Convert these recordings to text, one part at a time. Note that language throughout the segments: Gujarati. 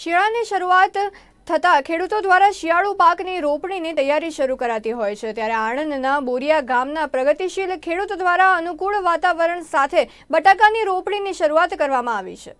શિયાળાની શરૂઆત થતા ખેડૂતો દ્વારા શિયાળુ પાકની રોપણીની તૈયારી શરૂ કરાતી હોય છે ત્યારે આણંદના બોરિયા ગામના પ્રગતિશીલ ખેડૂતો દ્વારા અનુકૂળ વાતાવરણ સાથે બટાકાની રોપણીની શરૂઆત કરવામાં આવી છે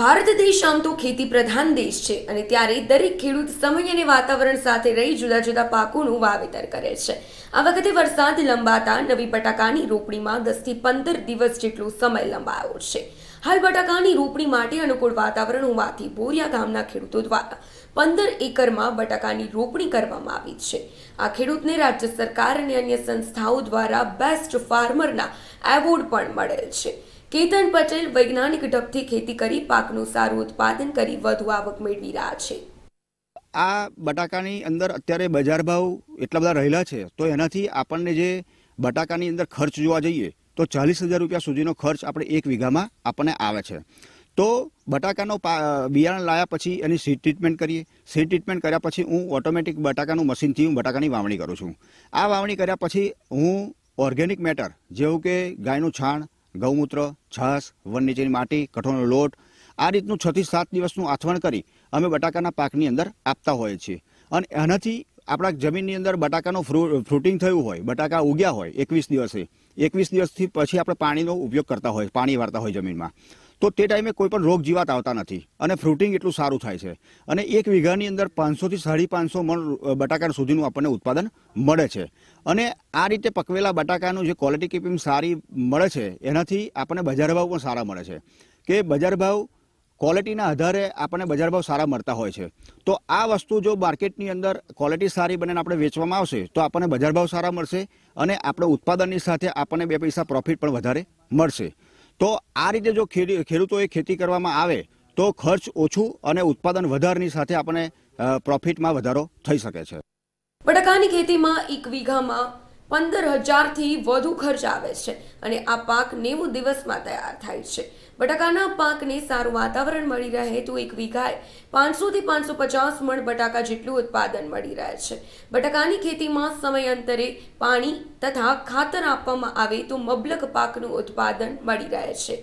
ભારત દેશ આમ તો ખેતી પ્રધાન દેશ છે અને ત્યારે દરેક ખેડૂત સમય અને વાતાવરણ સાથે રહી જુદા જુદા પાકોનું વાવેતર કરે છે આ વખતે વરસાદ લંબાતા નવી બટાકાની રોપણીમાં દસથી પંદર દિવસ જેટલો સમય લંબાયો છે હાલ બટાકાની રોપણી માટે અનુકૂળ વાતાવરણ હોવાથી બોરિયા ગામના ખેડૂતો દ્વારા પંદર એકરમાં બટાકાની રોપણી કરવામાં આવી છે આ ખેડૂતને રાજ્ય સરકાર અને અન્ય સંસ્થાઓ દ્વારા બેસ્ટ ફાર્મરના એવોર્ડ પણ મળેલ છે કેતન પટેલ વૈજ્ઞાનિક ઢબથી ખેતી કરી પાકનું સારું ઉત્પાદન કરી વધુ આવક મેળવી રહ્યા છે આ બટાકાની અંદર અત્યારે બજાર ભાવ એટલા બધા રહેલા છે તો એનાથી આપણને જે બટાકાની અંદર ખર્ચ જોવા જઈએ તો ચાલીસ હજાર રૂપિયા સુધીનો ખર્ચ આપણે એક વીઘામાં આપણને આવે છે તો બટાકાનો બિયારણ લાયા પછી એની સીડ ટ્રીટમેન્ટ કરીએ સીડ ટ્રીટમેન્ટ કર્યા પછી હું ઓટોમેટિક બટાકાનું મશીનથી હું બટાકાની વાવણી કરું છું આ વાવણી કર્યા પછી હું ઓર્ગેનિક મેટર જેવું કે ગાયનું છાણ ગૌમૂત્ર છાસ વન નીચેની માટી કઠોળનો લોટ આ રીતનું છથી સાત દિવસનું આથવણ કરી અમે બટાકાના પાકની અંદર આપતા હોઈએ છીએ અને એનાથી આપણા જમીનની અંદર બટાકાનું ફ્રૂટિંગ થયું હોય બટાકા ઉગ્યા હોય એકવીસ દિવસે એકવીસ દિવસથી પછી આપણે પાણીનો ઉપયોગ કરતા હોય પાણી વાળતા હોય જમીનમાં તો તે ટાઈમે કોઈ પણ રોગ જીવાત આવતા નથી અને ફ્રૂટિંગ એટલું સારું થાય છે અને એક વીઘાની અંદર પાંચસોથી સાડી પાંચસો મણ બટાકા સુધીનું આપણને ઉત્પાદન મળે છે અને આ રીતે પકવેલા બટાકાનું જે ક્વોલિટી કીપિંગ સારી મળે છે એનાથી આપણને બજાર ભાવ પણ સારા મળે છે કે બજાર ભાવ ક્વોલિટીના આધારે આપણને બજાર ભાવ સારા મળતા હોય છે તો આ વસ્તુ જો માર્કેટની અંદર ક્વોલિટી સારી બને આપણે વેચવામાં આવશે તો આપણને બજાર ભાવ સારા મળશે અને આપણે ઉત્પાદનની સાથે આપણને બે પૈસા પ્રોફિટ પણ વધારે મળશે તો આ રીતે જો ખેડૂતોએ ખેતી કરવામાં આવે તો ખર્ચ ઓછું અને ઉત્પાદન વધારની સાથે આપણે પ્રોફિટમાં વધારો થઈ શકે છે બટાકાની ખેતીમાં એક વીઘામાં પંદર હજારથી વધુ ખર્ચ આવે છે અને આ પાક નેવું દિવસમાં તૈયાર થાય છે બટાકાના પાકને સારું વાતાવરણ મળી રહે તો એક વીઘાએ પાંચસોથી પાંચસો પચાસ મણ બટાકા જેટલું ઉત્પાદન મળી રહે છે બટાકાની ખેતીમાં સમય અંતરે પાણી તથા ખાતર આપવામાં આવે તો મબલક પાકનું ઉત્પાદન મળી રહે છે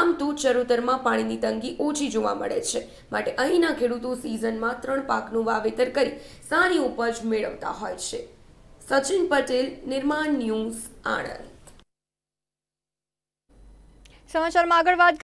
આમ તો ચરોતરમાં પાણીની તંગી ઓછી જોવા મળે છે માટે અહીંના ખેડૂતો સિઝનમાં ત્રણ પાકનું વાવેતર કરી સારી ઉપજ મેળવતા હોય છે સચિન પટેલ નિર્માણ ન્યૂઝ આણંદ સમાચારમાં આગળ વાત